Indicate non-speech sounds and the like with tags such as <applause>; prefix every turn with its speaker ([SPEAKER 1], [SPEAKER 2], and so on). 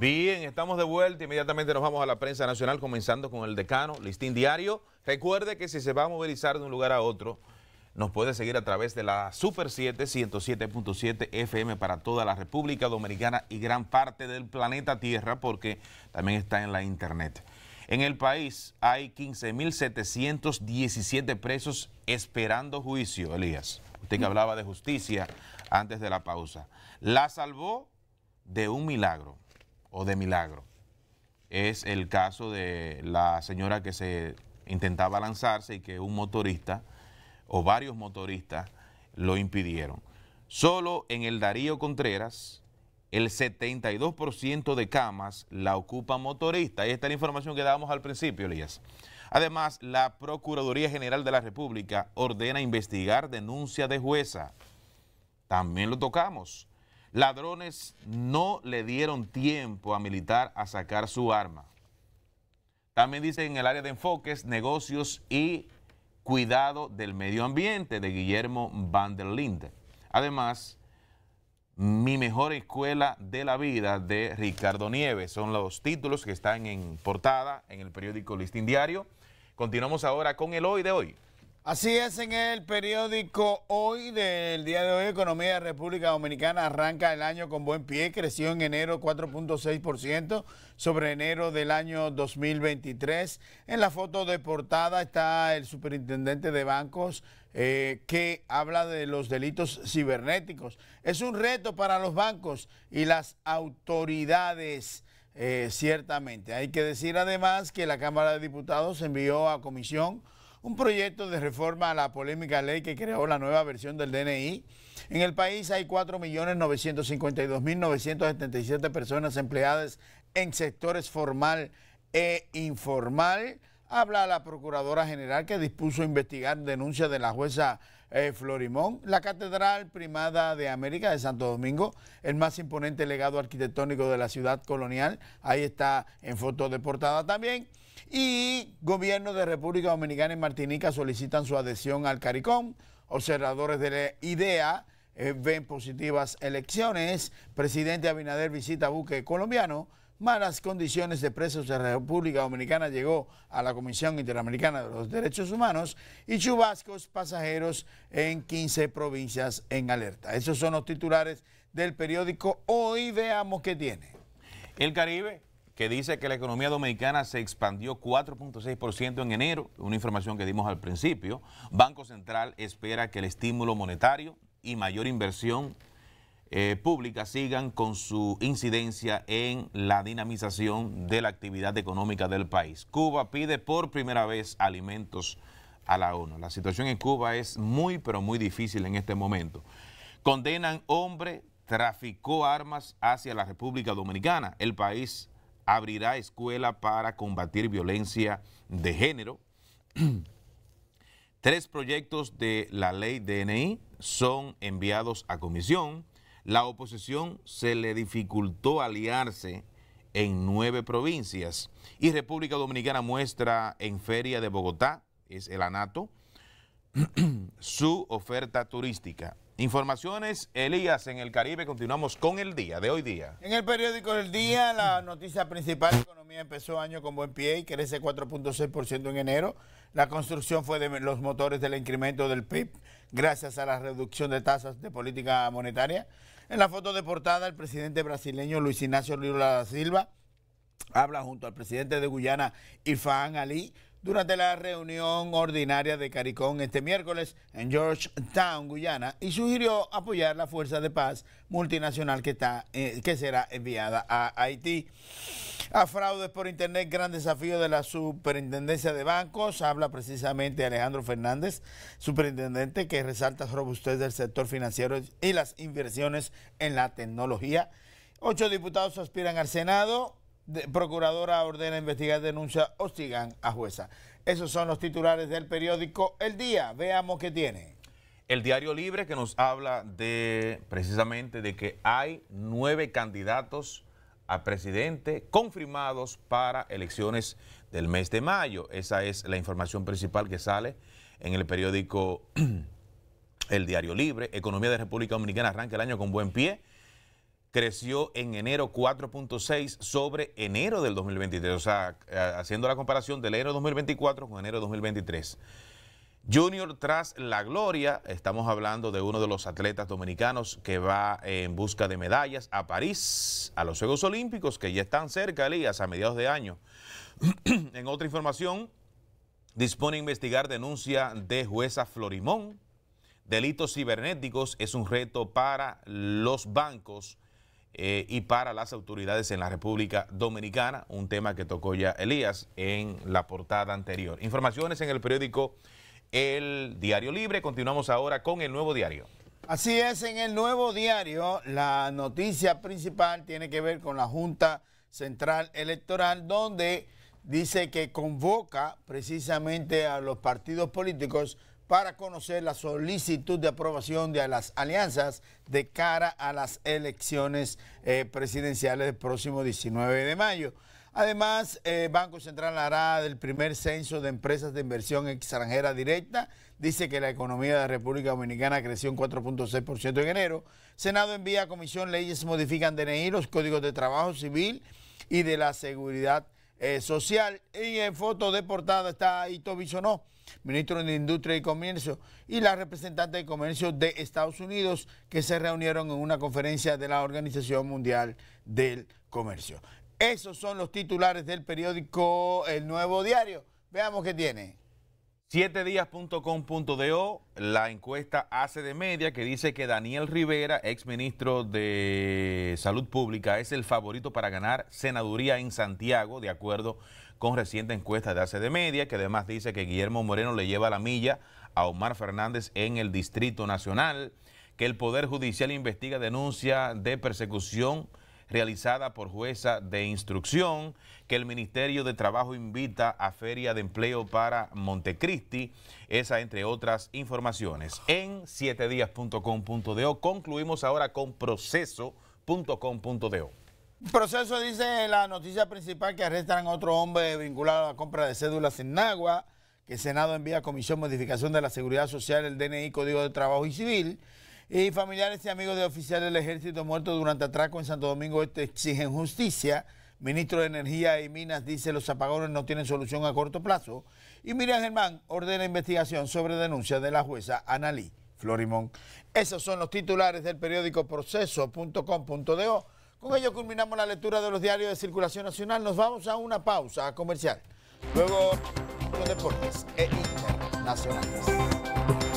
[SPEAKER 1] Bien, estamos de vuelta. Inmediatamente nos vamos a la prensa nacional, comenzando con el decano, Listín Diario. Recuerde que si se va a movilizar de un lugar a otro, nos puede seguir a través de la Super 7, 107.7 FM para toda la República Dominicana y gran parte del planeta Tierra, porque también está en la Internet. En el país hay 15.717 presos esperando juicio, Elías. Usted que hablaba de justicia antes de la pausa. La salvó de un milagro o de milagro. Es el caso de la señora que se intentaba lanzarse y que un motorista o varios motoristas lo impidieron. Solo en el Darío Contreras, el 72% de camas la ocupa motorista, esta es la información que dábamos al principio, Elías. Además, la Procuraduría General de la República ordena investigar denuncia de jueza. También lo tocamos. Ladrones no le dieron tiempo a militar a sacar su arma. También dice en el área de enfoques, negocios y cuidado del medio ambiente de Guillermo van der Linde. Además, mi mejor escuela de la vida de Ricardo Nieves. Son los títulos que están en portada en el periódico Listín Diario. Continuamos ahora con el hoy de hoy. Así es, en el periódico Hoy del día de hoy, Economía de República Dominicana
[SPEAKER 2] arranca el año con buen pie, creció en enero 4.6% sobre enero del año 2023. En la foto de portada está el superintendente de bancos eh, que habla de los delitos cibernéticos. Es un reto para los bancos y las autoridades. Eh, ciertamente. Hay que decir además que la Cámara de Diputados envió a comisión un proyecto de reforma a la polémica ley que creó la nueva versión del DNI. En el país hay 4.952.977 personas empleadas en sectores formal e informal. Habla la Procuradora General que dispuso investigar denuncias de la jueza eh, Florimón, la Catedral Primada de América de Santo Domingo, el más imponente legado arquitectónico de la ciudad colonial, ahí está en foto de portada también. Y gobierno de República Dominicana y Martinica solicitan su adhesión al CARICOM, observadores de la IDEA eh, ven positivas elecciones, presidente Abinader visita buque colombiano, malas condiciones de presos de la República Dominicana llegó a la Comisión Interamericana de los Derechos Humanos y chubascos pasajeros en 15 provincias en alerta. Esos son los titulares del periódico Hoy. Veamos qué tiene.
[SPEAKER 1] El Caribe, que dice que la economía dominicana se expandió 4.6% en enero, una información que dimos al principio. Banco Central espera que el estímulo monetario y mayor inversión eh, públicas sigan con su incidencia en la dinamización de la actividad económica del país. Cuba pide por primera vez alimentos a la ONU. La situación en Cuba es muy, pero muy difícil en este momento. Condenan hombre, traficó armas hacia la República Dominicana. El país abrirá escuela para combatir violencia de género. <clears throat> Tres proyectos de la ley DNI son enviados a comisión la oposición se le dificultó aliarse en nueve provincias. Y República Dominicana muestra en Feria de Bogotá, es el ANATO, <clears throat> su oferta turística. Informaciones, Elías, en el Caribe. Continuamos con el día de hoy día.
[SPEAKER 2] En el periódico El Día, la noticia principal, la economía empezó año con buen pie y crece 4.6% en enero. La construcción fue de los motores del incremento del PIB gracias a la reducción de tasas de política monetaria. En la foto de portada, el presidente brasileño Luis Ignacio Lula da Silva habla junto al presidente de Guyana, Irfan Ali, durante la reunión ordinaria de CARICOM este miércoles en Georgetown, Guyana, y sugirió apoyar la fuerza de paz multinacional que, está, eh, que será enviada a Haití. A fraudes por Internet, gran desafío de la superintendencia de bancos, habla precisamente Alejandro Fernández, superintendente, que resalta robustez del sector financiero y las inversiones en la tecnología. Ocho diputados aspiran al Senado, procuradora ordena investigar denuncia hostigan a jueza. Esos son los titulares del periódico El Día. Veamos qué tiene.
[SPEAKER 1] El diario Libre que nos habla de precisamente de que hay nueve candidatos a presidente confirmados para elecciones del mes de mayo. Esa es la información principal que sale en el periódico <clears throat> El Diario Libre. Economía de República Dominicana arranca el año con buen pie creció en enero 4.6 sobre enero del 2023, o sea, eh, haciendo la comparación del enero 2024 con enero 2023. Junior tras la gloria, estamos hablando de uno de los atletas dominicanos que va en busca de medallas a París, a los Juegos Olímpicos, que ya están cerca, Elías, a mediados de año. <clears throat> en otra información, dispone a investigar denuncia de jueza Florimón. Delitos cibernéticos es un reto para los bancos eh, y para las autoridades en la República Dominicana, un tema que tocó ya Elías en la portada anterior. Informaciones en el periódico El Diario Libre. Continuamos ahora con el nuevo diario.
[SPEAKER 2] Así es, en el nuevo diario la noticia principal tiene que ver con la Junta Central Electoral, donde dice que convoca precisamente a los partidos políticos para conocer la solicitud de aprobación de las alianzas de cara a las elecciones eh, presidenciales del próximo 19 de mayo. Además, eh, Banco Central hará del primer censo de empresas de inversión extranjera directa. Dice que la economía de la República Dominicana creció un 4.6% en enero. Senado envía a comisión leyes modifican DNI, los códigos de trabajo civil y de la seguridad eh, social. Y en foto de portada está Ito Bisonó, ministro de Industria y Comercio, y la representante de Comercio de Estados Unidos, que se reunieron en una conferencia de la Organización Mundial del Comercio. Esos son los titulares del periódico El Nuevo Diario. Veamos qué tiene. 7días.com.do,
[SPEAKER 1] la encuesta hace de media que dice que Daniel Rivera, ex ministro de Salud Pública, es el favorito para ganar senaduría en Santiago, de acuerdo con reciente encuesta de hace de media, que además dice que Guillermo Moreno le lleva la milla a Omar Fernández en el Distrito Nacional, que el Poder Judicial investiga denuncia de persecución realizada por jueza de instrucción, que el Ministerio de Trabajo invita a Feria de Empleo para Montecristi, esa entre otras informaciones. En 7 díascomde concluimos ahora con proceso.com.do.
[SPEAKER 2] Proceso dice la noticia principal que arrestan a otro hombre vinculado a la compra de cédulas en Nagua, que el Senado envía a Comisión Modificación de la Seguridad Social, el DNI, Código de Trabajo y Civil. Y familiares y amigos de oficiales del ejército muertos durante atraco en Santo Domingo Este exigen justicia. Ministro de Energía y Minas dice los apagones no tienen solución a corto plazo. Y Miriam Germán ordena investigación sobre denuncia de la jueza Analí Florimón. Esos son los titulares del periódico proceso.com.do. Con ello culminamos la lectura de los diarios de circulación nacional. Nos vamos a una pausa comercial. Luego los deportes e internacionales.